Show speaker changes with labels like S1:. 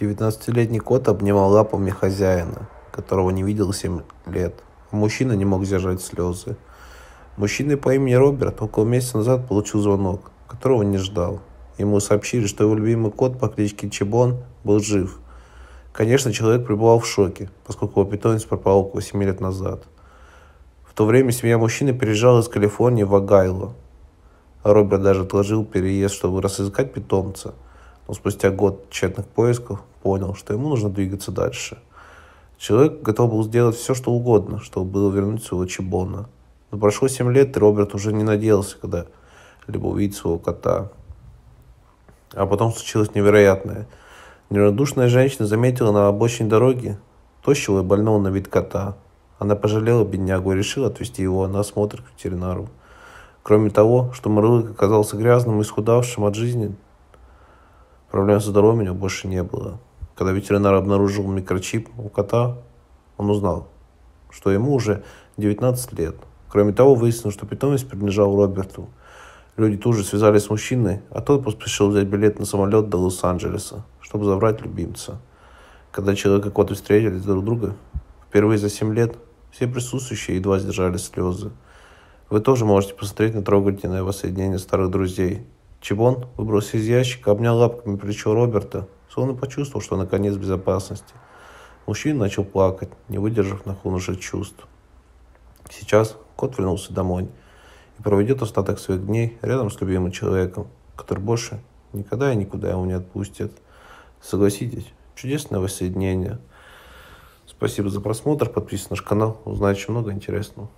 S1: 19-летний кот обнимал лапами хозяина, которого не видел семь лет. Мужчина не мог сдержать слезы. Мужчина по имени Роберт около месяца назад получил звонок, которого не ждал. Ему сообщили, что его любимый кот по кличке Чебон был жив. Конечно, человек пребывал в шоке, поскольку его питомец пропал около 7 лет назад. В то время семья мужчины переезжала из Калифорнии в Агайло. Роберт даже отложил переезд, чтобы разыскать питомца – но спустя год тщетных поисков понял, что ему нужно двигаться дальше. Человек готов был сделать все, что угодно, чтобы было вернуть своего Чебона. Но прошло семь лет, и Роберт уже не надеялся, когда либо увидеть своего кота. А потом случилось невероятное. Неравнодушная женщина заметила на обочине дороги тощего и больного на вид кота. Она пожалела беднягу и решила отвезти его на осмотр к ветеринару. Кроме того, что мурлык оказался грязным и исхудавшим от жизни, Проблем со здоровьем у него больше не было. Когда ветеринар обнаружил микрочип у кота, он узнал, что ему уже 19 лет. Кроме того, выяснилось, что питомец принадлежал Роберту. Люди тут же связались с мужчиной, а тот поспешил взять билет на самолет до Лос-Анджелеса, чтобы забрать любимца. Когда человек и кот встретились друг друга, впервые за 7 лет все присутствующие едва сдержали слезы. Вы тоже можете посмотреть на трогательное воссоединение старых друзей – Чебон выбросил из ящика, обнял лапками плечо Роберта, словно почувствовал, что наконец в безопасности. Мужчина начал плакать, не выдержав нахлынувших чувств. Сейчас кот вернулся домой и проведет остаток своих дней рядом с любимым человеком, который больше никогда и никуда его не отпустит. Согласитесь, чудесное воссоединение. Спасибо за просмотр, подписывайтесь на наш канал, узнаете много интересного.